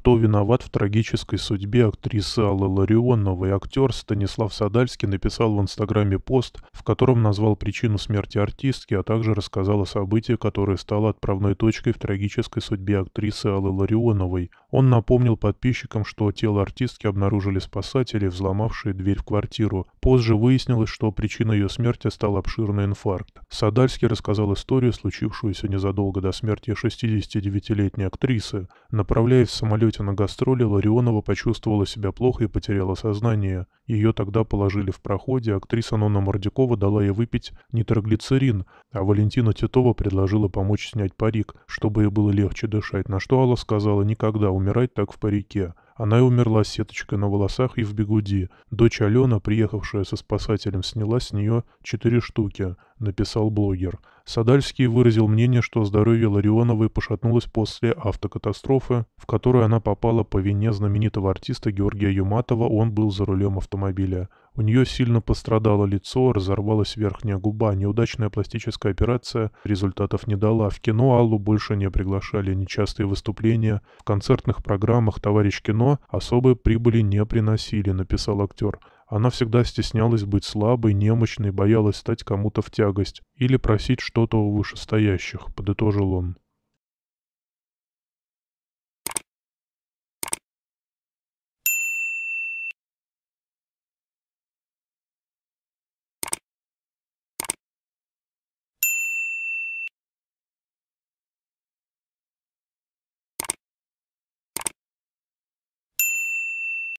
Кто виноват в трагической судьбе актрисы Аллы Ларионовой, актер Станислав Садальский написал в Инстаграме пост, в котором назвал причину смерти артистки, а также рассказал о событии, которое стало отправной точкой в трагической судьбе актрисы Аллы Ларионовой. Он напомнил подписчикам, что тело артистки обнаружили спасатели, взломавшие дверь в квартиру. Позже выяснилось, что причиной ее смерти стал обширный инфаркт. Садальский рассказал историю, случившуюся незадолго до смерти 69-летней актрисы. Направляясь в самолет полете на гастроли Ларионова почувствовала себя плохо и потеряла сознание. Ее тогда положили в проходе, актриса Нона Мордякова дала ей выпить нитроглицерин, а Валентина Титова предложила помочь снять парик, чтобы ей было легче дышать, на что Алла сказала «никогда умирать так в парике». Она и умерла с сеточкой на волосах и в бегуди. Дочь Алена, приехавшая со спасателем, сняла с нее четыре штуки, написал блогер. Садальский выразил мнение, что здоровье Ларионовой пошатнулось после автокатастрофы, в которую она попала по вине знаменитого артиста Георгия Юматова, он был за рулем автомобиля. У нее сильно пострадало лицо, разорвалась верхняя губа, неудачная пластическая операция результатов не дала. В кино Аллу больше не приглашали, нечастые выступления. В концертных программах «Товарищ кино» особой прибыли не приносили, написал актер. Она всегда стеснялась быть слабой, немощной, боялась стать кому-то в тягость или просить что-то у вышестоящих, подытожил он.